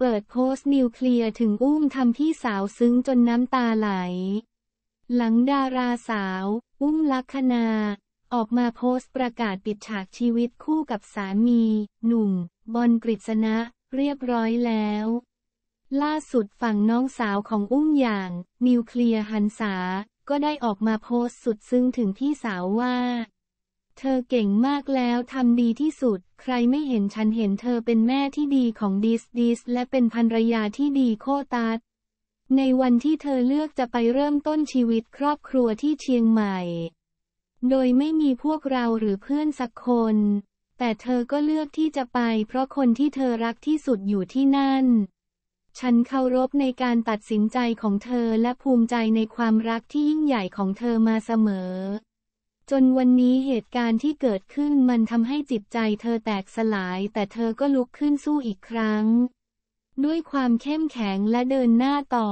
เปิดโพสต์นิวเคลียร์ถึงอุ้มทำพี่สาวซึ้งจนน้ำตาไหล หลังดาราสาว อุ้มลักษณา ออกมาโพสต์ประกาศปิดฉากชีวิตคู่กับสามี หนุ่ม บอลกฤษณะเรียบร้อยแล้ว ล่าสุดฝั่งน้องสาวของอุ้มอย่าง นิวเคลียร์หันษา ก็ได้ออกมาโพสต์สุดซึ้งถึงพี่สาวว่าเธอเก่งมากแล้วทำดีที่สุด ใครไม่เห็นฉันเห็นเธอเป็นแม่ที่ดีของดิสดิสและเป็นภรรยาที่ดีโคตัสในวันที่เธอเลือกจะไปเริ่มต้นชีวิตครอบครัวที่เชียงใหม่ โดยไม่มีพวกเราหรือเพื่อนสักคน แต่เธอก็เลือกที่จะไปเพราะคนที่เธอรักที่สุดอยู่ที่นั่น ฉันเคารพในการตัดสินใจของเธอและภูมิใจในความรักที่ยิ่งใหญ่ของเธอมาเสมอจนวันนี้เหตุการณ์ที่เกิดขึ้นมันทำให้จิตใจเธอแตกสลาย แต่เธอก็ลุกขึ้นสู้อีกครั้ง ด้วยความเข้มแข็งและเดินหน้าต่อ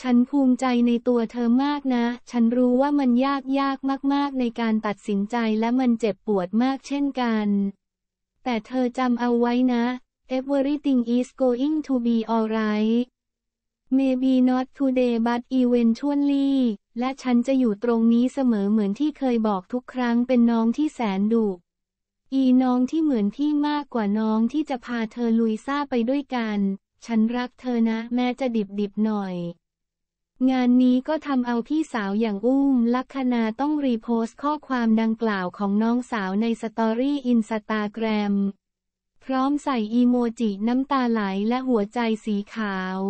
ฉันภูมิใจในตัวเธอมากนะ ฉันรู้ว่ามันยากยากมากๆในการตัดสินใจและมันเจ็บปวดมากเช่นกัน แต่เธอจำเอาไว้นะ everything is going to be alright Maybe not today but eventually และฉันจะอยู่ตรงนี้เสมอเหมือนที่เคยบอกทุกครั้งเป็นน้องที่แสนดุอีน้องที่เหมือนพี่มากกว่าน้องที่จะพาเธอลุยซ่าไปด้วยกัน ฉันรักเธอนะแม้จะดิบดิบหน่อย งานนี้ก็ทำเอาพี่สาวอย่างอุ้มลักคนาต้องรีโพสต์ข้อความดังกล่าวของน้องสาวในสตอรี่อินสตาแกรม พร้อมใส่อีโมจิน้ำตาไหลและหัวใจสีขาว